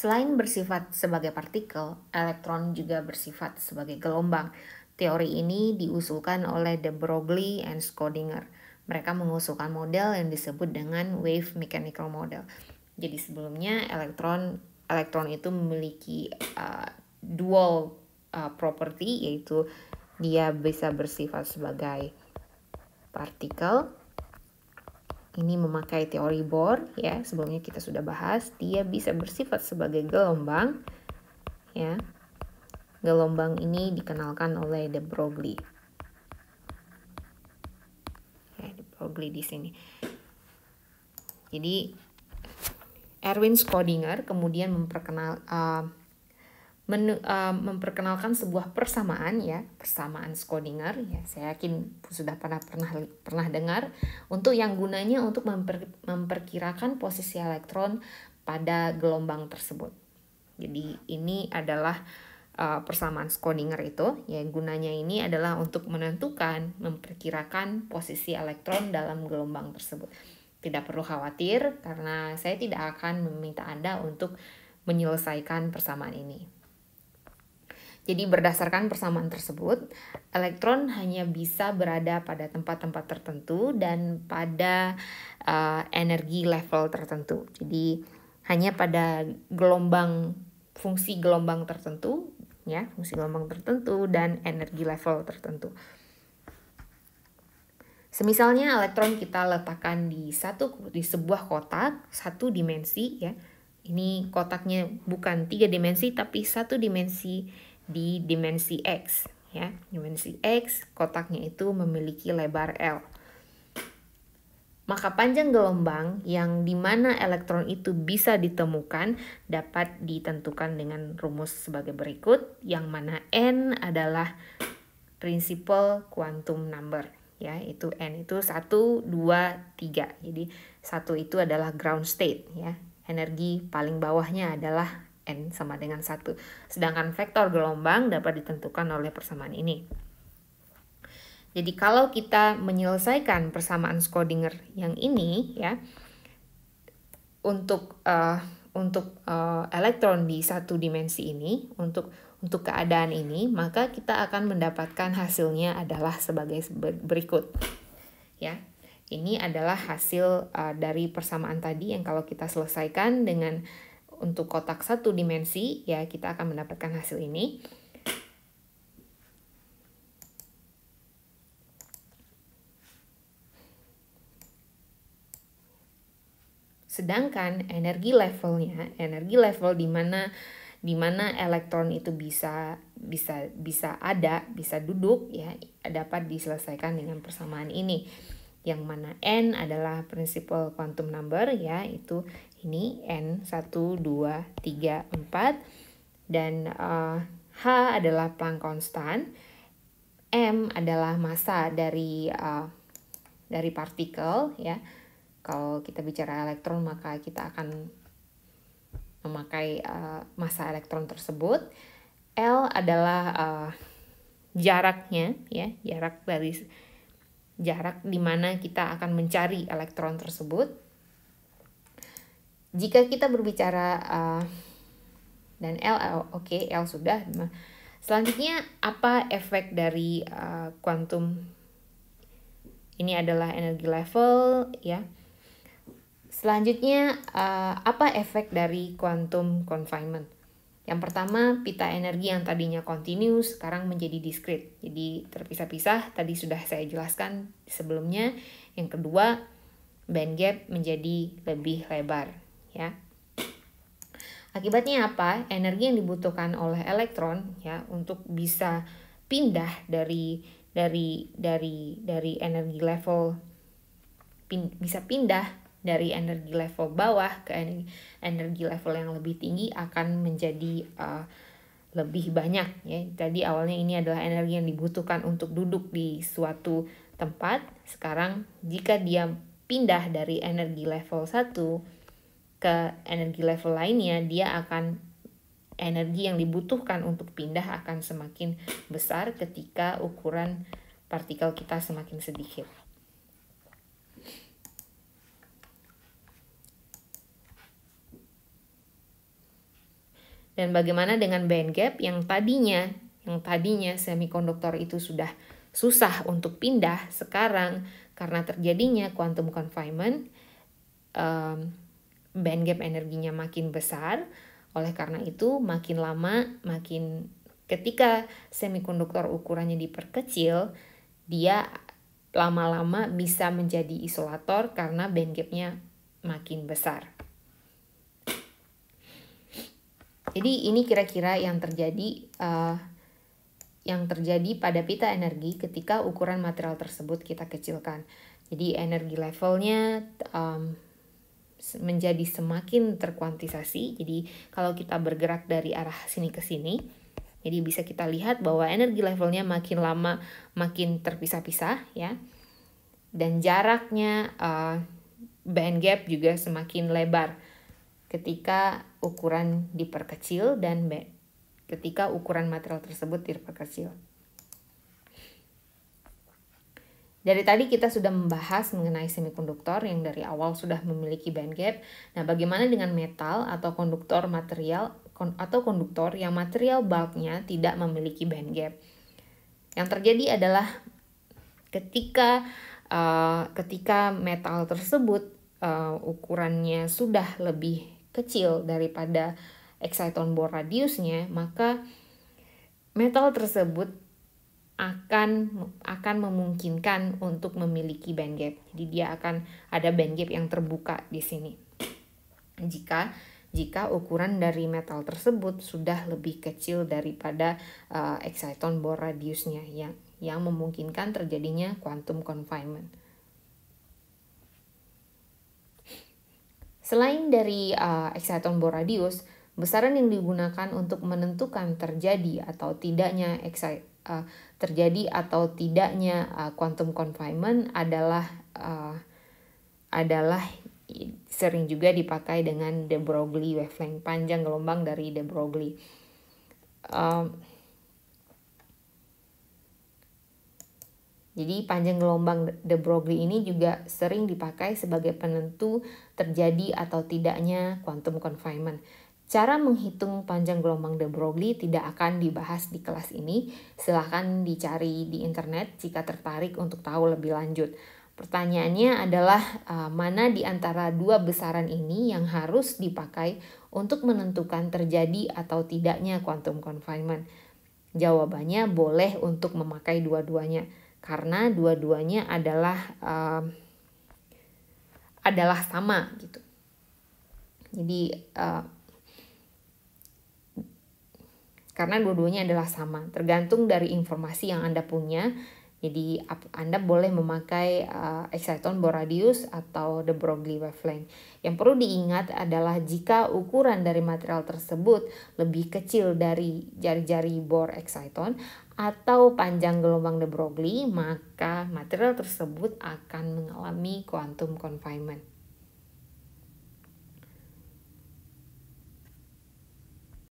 Selain bersifat sebagai partikel, elektron juga bersifat sebagai gelombang. Teori ini diusulkan oleh de Broglie and Schrödinger. Mereka mengusulkan model yang disebut dengan wave mechanical model. Jadi sebelumnya elektron elektron itu memiliki uh, dual uh, property yaitu dia bisa bersifat sebagai partikel ini memakai teori Bohr ya, sebelumnya kita sudah bahas, dia bisa bersifat sebagai gelombang ya. Gelombang ini dikenalkan oleh de Broglie. Ya, de Broglie di sini. Jadi Erwin Schrödinger kemudian memperkenal uh, men, uh, eh, memperkenalkan sebuah persamaan ya, persamaan Schrödinger ya. Saya yakin sudah pernah pernah pernah dengar untuk yang gunanya untuk memper, memperkirakan posisi elektron pada gelombang tersebut. Jadi ini adalah uh, persamaan Schrödinger itu ya gunanya ini adalah untuk menentukan memperkirakan posisi elektron dalam gelombang tersebut tidak perlu khawatir karena saya tidak akan meminta Anda untuk menyelesaikan persamaan ini. Jadi berdasarkan persamaan tersebut, elektron hanya bisa berada pada tempat-tempat tertentu dan pada uh, energi level tertentu. Jadi hanya pada gelombang fungsi gelombang tertentu ya, fungsi gelombang tertentu dan energi level tertentu. Semisalnya elektron kita letakkan di satu di sebuah kotak satu dimensi ya. Ini kotaknya bukan tiga dimensi tapi satu dimensi di dimensi X ya. Dimensi X kotaknya itu memiliki lebar L. Maka panjang gelombang yang di mana elektron itu bisa ditemukan dapat ditentukan dengan rumus sebagai berikut, yang mana n adalah prinsipal quantum number ya itu n itu 1 2 3. Jadi satu itu adalah ground state ya. Energi paling bawahnya adalah n sama dengan 1. Sedangkan vektor gelombang dapat ditentukan oleh persamaan ini. Jadi kalau kita menyelesaikan persamaan Schrödinger yang ini ya untuk uh, untuk uh, elektron di satu dimensi ini untuk untuk keadaan ini maka kita akan mendapatkan hasilnya adalah sebagai berikut ya ini adalah hasil uh, dari persamaan tadi yang kalau kita selesaikan dengan untuk kotak satu dimensi ya kita akan mendapatkan hasil ini. Sedangkan energi levelnya, energi level di mana di mana elektron itu bisa bisa bisa ada, bisa duduk ya dapat diselesaikan dengan persamaan ini yang mana n adalah prinsipal quantum number ya itu ini n 1 2 3 4 dan uh, h adalah Planck konstan m adalah massa dari uh, dari partikel ya kalau kita bicara elektron maka kita akan memakai uh, massa elektron tersebut l adalah uh, jaraknya ya jarak dari jarak di mana kita akan mencari elektron tersebut. Jika kita berbicara uh, dan L, eh, oke okay, L sudah. Selanjutnya apa efek dari uh, Ini adalah energi level, ya. Selanjutnya uh, apa efek dari kuantum confinement? Yang pertama, pita energi yang tadinya continuous sekarang menjadi diskrit. Jadi terpisah-pisah, tadi sudah saya jelaskan sebelumnya. Yang kedua, band gap menjadi lebih lebar, ya. Akibatnya apa? Energi yang dibutuhkan oleh elektron ya untuk bisa pindah dari dari dari dari energi level pin, bisa pindah dari energi level bawah ke energi level yang lebih tinggi akan menjadi uh, lebih banyak ya. Jadi awalnya ini adalah energi yang dibutuhkan untuk duduk di suatu tempat. Sekarang jika dia pindah dari energi level 1 ke energi level lainnya, dia akan energi yang dibutuhkan untuk pindah akan semakin besar ketika ukuran partikel kita semakin sedikit. Dan bagaimana dengan band gap yang tadinya yang tadinya semikonduktor itu sudah susah untuk pindah sekarang karena terjadinya quantum confinement um, band gap energinya makin besar oleh karena itu makin lama makin ketika semikonduktor ukurannya diperkecil dia lama-lama bisa menjadi isolator karena band gapnya makin besar Jadi ini kira-kira yang terjadi uh, yang terjadi pada pita energi ketika ukuran material tersebut kita kecilkan. Jadi energi levelnya um, menjadi semakin terkuantisasi. Jadi kalau kita bergerak dari arah sini ke sini, jadi bisa kita lihat bahwa energi levelnya makin lama makin terpisah-pisah ya. Dan jaraknya uh, band gap juga semakin lebar ketika ukuran diperkecil dan B ketika ukuran material tersebut diperkecil. Dari tadi kita sudah membahas mengenai semikonduktor yang dari awal sudah memiliki band gap. Nah, bagaimana dengan metal atau konduktor material kon, atau konduktor yang material bulknya tidak memiliki band gap? Yang terjadi adalah ketika uh, ketika metal tersebut uh, ukurannya sudah lebih kecil daripada exciton bor radiusnya, maka metal tersebut akan akan memungkinkan untuk memiliki band gap. Jadi dia akan ada band gap yang terbuka di sini. Jika jika ukuran dari metal tersebut sudah lebih kecil daripada uh, exciton bor radiusnya yang yang memungkinkan terjadinya quantum confinement. Selain dari uh, exciton bor besaran yang digunakan untuk menentukan terjadi atau tidaknya uh, terjadi atau tidaknya uh, quantum confinement adalah uh, adalah sering juga dipakai dengan de Broglie wavelength panjang gelombang dari de Broglie. Uh, Jadi panjang gelombang de Broglie ini juga sering dipakai sebagai penentu terjadi atau tidaknya quantum confinement. Cara menghitung panjang gelombang de Broglie tidak akan dibahas di kelas ini. Silahkan dicari di internet jika tertarik untuk tahu lebih lanjut. Pertanyaannya adalah eh, mana di antara dua besaran ini yang harus dipakai untuk menentukan terjadi atau tidaknya quantum confinement? Jawabannya boleh untuk memakai dua-duanya karena dua-duanya adalah um, adalah sama gitu. Jadi uh, karena dua-duanya adalah sama, tergantung dari informasi yang Anda punya. Jadi Anda boleh memakai uh, ehm, exciton boradius atau the Broglie wavelength. Yang perlu diingat adalah jika ukuran dari material tersebut lebih kecil dari jari-jari bor exciton, atau panjang gelombang de Broglie, maka material tersebut akan mengalami quantum confinement.